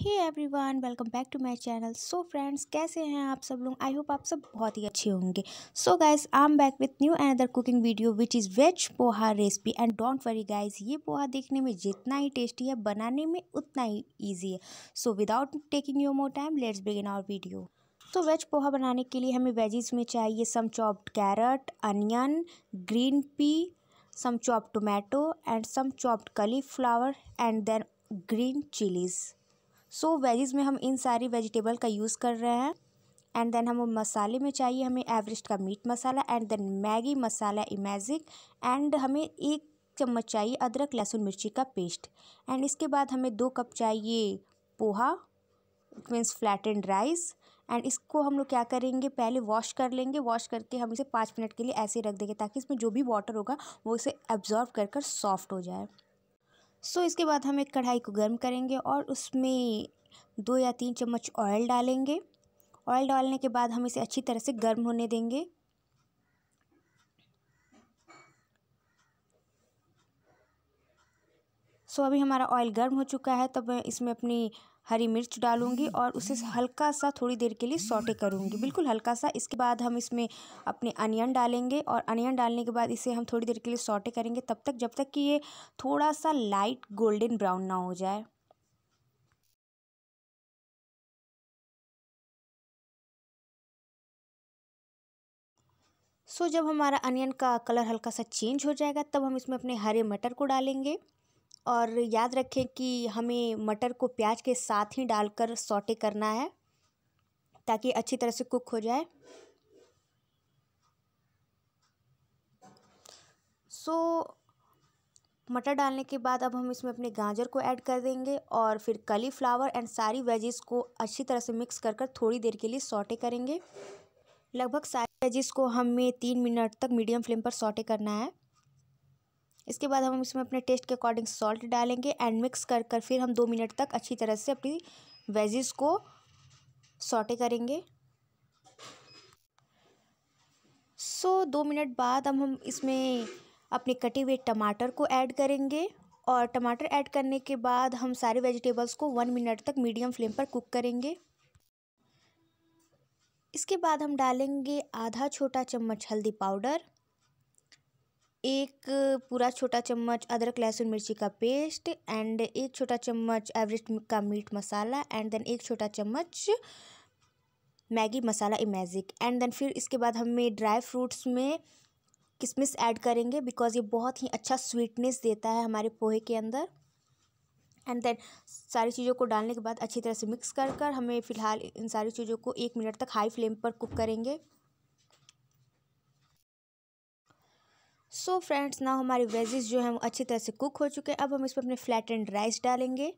hey one welcome back to my channel so friends कैसे हैं आप सब लोग आई होप आप सब बहुत ही अच्छे होंगे so guys I am back with new another cooking video which is veg poha recipe and don't worry guys ये पोहा देखने में जितना ही टेस्टी है बनाने में उतना ही ईजी है so without taking you more time let's begin our video तो वेज पोहा बनाने के लिए हमें वेजिज में चाहिए some chopped carrot onion green pea some chopped tomato and some chopped cauliflower and then green chillies so so, veggies में हम इन सारी वेजिटेबल का यूज़ कर रहे हैं एंड देन हम मसाले में चाहिए हमें एवरेस्ट का meat masala and then Maggi masala e magic and हमें एक चम्मच चाहिए अदरक लहसुन मिर्ची का पेस्ट एंड इसके बाद हमें दो कप चाहिए poha means and rice and इसको हम लोग क्या करेंगे पहले वॉश कर लेंगे वॉश करके हम इसे पाँच मिनट के लिए ऐसे रख देंगे ताकि इसमें जो भी वाटर होगा वो इसे एब्जॉर्व कर कर सॉफ्ट हो जाए सो इसके बाद हम एक कढ़ाई को गर्म करेंगे और उसमें दो या तीन चम्मच ऑयल डालेंगे ऑयल डालने के बाद हम इसे अच्छी तरह से गर्म होने देंगे सो अभी हमारा ऑयल गर्म हो चुका है तब मैं इसमें अपनी हरी मिर्च डालूंगी और उसे हल्का सा थोड़ी देर के लिए सॉटे करूंगी बिल्कुल हल्का सा इसके बाद हम इसमें अपने अनियन डालेंगे और अनियन डालने के बाद इसे हम थोड़ी देर के लिए सॉटे करेंगे तब तक जब तक कि ये थोड़ा सा लाइट गोल्डन ब्राउन ना हो जाए सो so, जब हमारा अनियन का कलर हल्का सा चेंज हो जाएगा तब हम इसमें अपने हरे मटर को डालेंगे और याद रखें कि हमें मटर को प्याज के साथ ही डालकर सौटे करना है ताकि अच्छी तरह से कुक हो जाए सो so, मटर डालने के बाद अब हम इसमें अपने गाजर को ऐड कर देंगे और फिर कली फ्लावर एंड सारी वेजेस को अच्छी तरह से मिक्स कर कर थोड़ी देर के लिए सौटे करेंगे लगभग सारी वेजेस को हमें तीन मिनट तक मीडियम फ्लेम पर सौटे करना है इसके बाद हम इसमें अपने टेस्ट के अकॉर्डिंग सॉल्ट डालेंगे एंड मिक्स कर कर फिर हम दो मिनट तक अच्छी तरह से अपनी वेजिस को सॉटे करेंगे सो so, दो मिनट बाद अब हम इसमें अपने कटे हुए टमाटर को ऐड करेंगे और टमाटर ऐड करने के बाद हम सारे वेजिटेबल्स को वन मिनट तक मीडियम फ्लेम पर कुक करेंगे इसके बाद हम डालेंगे आधा छोटा चम्मच हल्दी पाउडर एक पूरा छोटा चम्मच अदरक लहसुन मिर्ची का पेस्ट एंड एक छोटा चम्मच एवरेस्ट का मीट मसाला एंड देन एक छोटा चम्मच Maggi masala e magic and then फिर इसके बाद हमें ड्राई फ्रूट्स में किशमिश ऐड करेंगे बिकॉज़ ये बहुत ही अच्छा स्वीटनेस देता है हमारे पोहे के अंदर एंड देन सारी चीज़ों को डालने के बाद अच्छी तरह से मिक्स कर कर हमें फ़िलहाल इन सारी चीज़ों को एक मिनट तक हाई फ्लेम पर कुक करेंगे सो फ्रेंड्स ना हमारे वेजेस जो हैं वो अच्छी तरह से कुक हो चुके हैं अब हम इसमें अपने फ्लैट एंड राइस डालेंगे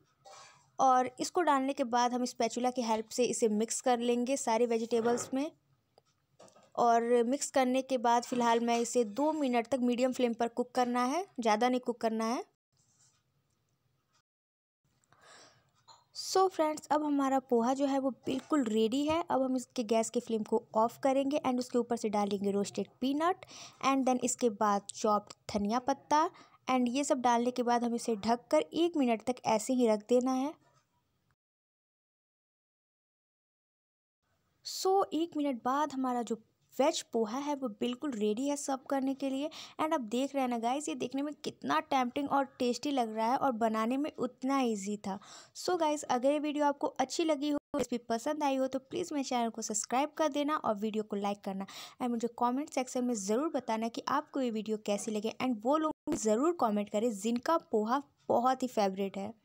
और इसको डालने के बाद हम इस पैचूला की हेल्प से इसे मिक्स कर लेंगे सारे वेजिटेबल्स में और मिक्स करने के बाद फ़िलहाल मैं इसे दो मिनट तक मीडियम फ्लेम पर कुक करना है ज़्यादा नहीं कुक करना है सो so फ्रेंड्स अब हमारा पोहा जो है वो बिल्कुल रेडी है अब हम इसके गैस की फ्लेम को ऑफ करेंगे एंड उसके ऊपर से डालेंगे रोस्टेड पीनट एंड देन इसके बाद चॉप्ड धनिया पत्ता एंड ये सब डालने के बाद हम इसे ढक कर एक मिनट तक ऐसे ही रख देना है सो so, एक मिनट बाद हमारा जो वेज पोहा है वो बिल्कुल रेडी है सर्व करने के लिए एंड आप देख रहे हैं ना गाइज ये देखने में कितना टैम्पटिंग और टेस्टी लग रहा है और बनाने में उतना ईजी था सो so गाइज अगर ये वीडियो आपको अच्छी लगी हो रेसिपी पसंद आई हो तो प्लीज़ मेरे चैनल को सब्सक्राइब कर देना और वीडियो को लाइक करना एंड मुझे कॉमेंट सेक्शन में ज़रूर बताना कि आपको ये वीडियो कैसी लगे एंड वो लोग ज़रूर कॉमेंट करें जिनका पोहा बहुत ही फेवरेट है